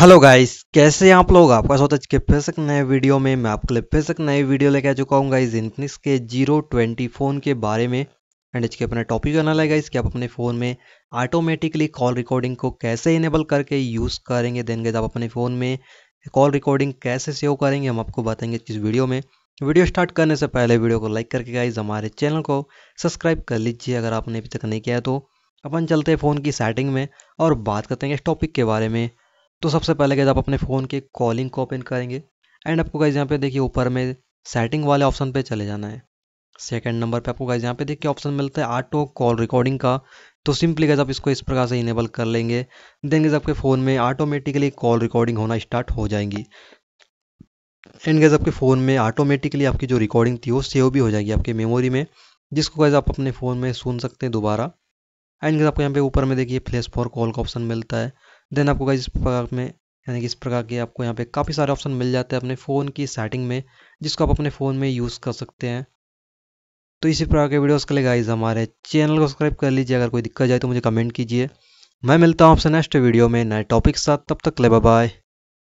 hello guys कैसे हैं आप लोग आपका स्वागत के फिर से नए वीडियो में मैं आपके लिए फिर से नए वीडियो लेके आ चुका हूँ गाइज इनफिनिक्स के जीरो ट्वेंटी फ़ोन के बारे में एंड इसके अपने टॉपिक का है गाइस कि आप अपने फ़ोन में ऑटोमेटिकली कॉल रिकॉर्डिंग को कैसे इनेबल करके यूज़ करेंगे देन गाइज आप अपने फ़ोन में कॉल रिकॉर्डिंग कैसे सेव करेंगे हम आपको बताएंगे इस वीडियो में वीडियो स्टार्ट करने से पहले वीडियो को लाइक करके गाइज हमारे चैनल को सब्सक्राइब कर लीजिए अगर आपने अभी तक नहीं किया तो अपन चलते हैं फ़ोन की सेटिंग में और बात करते हैं इस टॉपिक के बारे में तो सबसे पहले गैज आप अपने फ़ोन के कॉलिंग को ओपन करेंगे एंड आपको गैज यहाँ पे देखिए ऊपर में सेटिंग वाले ऑप्शन पे चले जाना है सेकंड नंबर पे आपको गैज यहाँ पे देखिए ऑप्शन मिलता है ऑटो कॉल रिकॉर्डिंग का तो सिंपली गैज आप इसको इस प्रकार से इनेबल कर लेंगे देन गैज आपके फ़ोन में ऑटोमेटिकली कॉल रिकॉर्डिंग होना स्टार्ट हो जाएंगी एंड गैज आपके फ़ोन में ऑटोमेटिकली आपकी जो रिकॉर्डिंग थी वो सेव भी हो जाएगी आपके मेमोरी में जिसको गैज आप अपने फ़ोन में सुन सकते हैं दोबारा एंड गैस आपको यहाँ पे ऊपर में देखिए फ्लेस फॉर कॉल का ऑप्शन मिलता है देन आपको इस प्रकार में यानी कि इस प्रकार के आपको यहाँ पे काफ़ी सारे ऑप्शन मिल जाते हैं अपने फ़ोन की सेटिंग में जिसको आप अपने फ़ोन में यूज़ कर सकते हैं तो इसी प्रकार के वीडियोस के लिए गाइज हमारे चैनल को सब्सक्राइब कर लीजिए अगर कोई दिक्कत जाए तो मुझे कमेंट कीजिए मैं मिलता हूँ आपसे नेक्स्ट वीडियो में नए टॉपिक साथ तब तक ले बाय